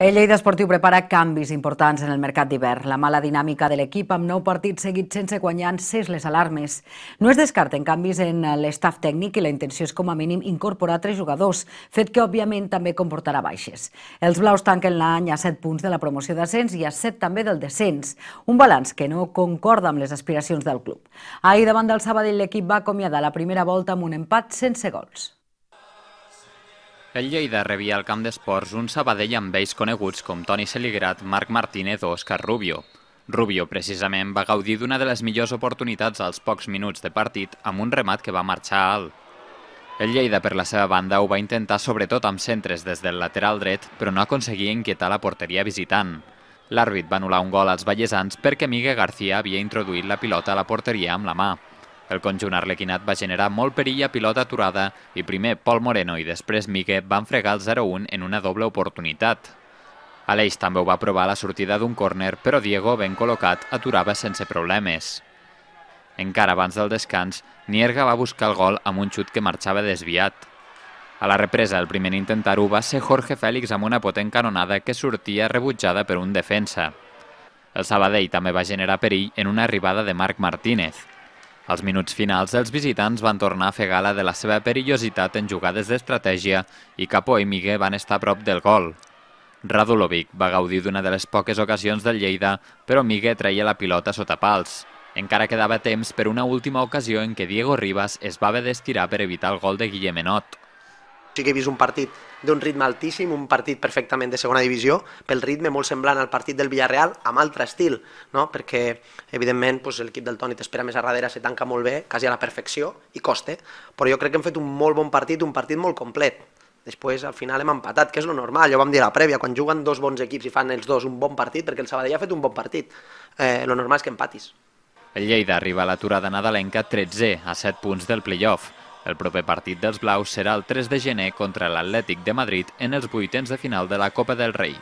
El Lleida Esportiu prepara canvis importants en el mercat d'hivern. La mala dinàmica de l'equip amb nou partits seguits sense guanyar encès les alarmes. No es descarten canvis en l'estaf tècnic i la intenció és com a mínim incorporar tres jugadors, fet que òbviament també comportarà baixes. Els blaus tanquen l'any a 7 punts de la promoció d'ascens i a 7 també del descens, un balanç que no concorda amb les aspiracions del club. Ahir davant del Sabadell l'equip va acomiadar la primera volta amb un empat sense gols. El Lleida rebia al camp d'esports un Sabadell amb vells coneguts com Toni Celigrat, Marc Martínez o Òscar Rubio. Rubio, precisament, va gaudir d'una de les millors oportunitats als pocs minuts de partit amb un remat que va marxar alt. El Lleida, per la seva banda, ho va intentar sobretot amb centres des del lateral dret, però no aconseguia inquietar la porteria visitant. L'àrbit va anul·lar un gol als ballesans perquè Miguel García havia introduït la pilota a la porteria amb la mà. El conjunt arlequinat va generar molt perill a pilota aturada i primer Pol Moreno i després Migue van fregar el 0-1 en una doble oportunitat. Aleix també ho va provar a la sortida d'un córner, però Diego, ben col·locat, aturava sense problemes. Encara abans del descans, Nierga va buscar el gol amb un xut que marxava desviat. A la represa, el primer en intentar-ho va ser Jorge Fèlix amb una potent canonada que sortia rebutjada per un defensa. El Sabadell també va generar perill en una arribada de Marc Martínez. Als minuts finals, els visitants van tornar a fer gala de la seva perillositat en jugades d'estratègia i Capó i Miguel van estar a prop del gol. Radulovic va gaudir d'una de les poques ocasions del Lleida, però Miguel traia la pilota sota pals. Encara quedava temps per una última ocasió en què Diego Ribas es va haver d'estirar per evitar el gol de Guillemenot sí que he vist un partit d'un ritme altíssim, un partit perfectament de segona divisió, pel ritme molt semblant al partit del Villarreal, amb altre estil, no? perquè evidentment doncs, l'equip del Toni t'espera més a darrere, se tanca molt bé, quasi a la perfecció, i costa, però jo crec que hem fet un molt bon partit, un partit molt complet. Després, al final, hem empatat, que és lo normal, ja ho vam dir a la prèvia, quan juguen dos bons equips i fan els dos un bon partit, perquè el Sabadell ha fet un bon partit, eh, lo normal és que empatis. El Lleida arriba a l'aturada nadalenca 13 a 7 punts del playoff. El proper partit dels blaus serà el 3 de gener contra l'Atlètic de Madrid en els vuitens de final de la Copa del Rei.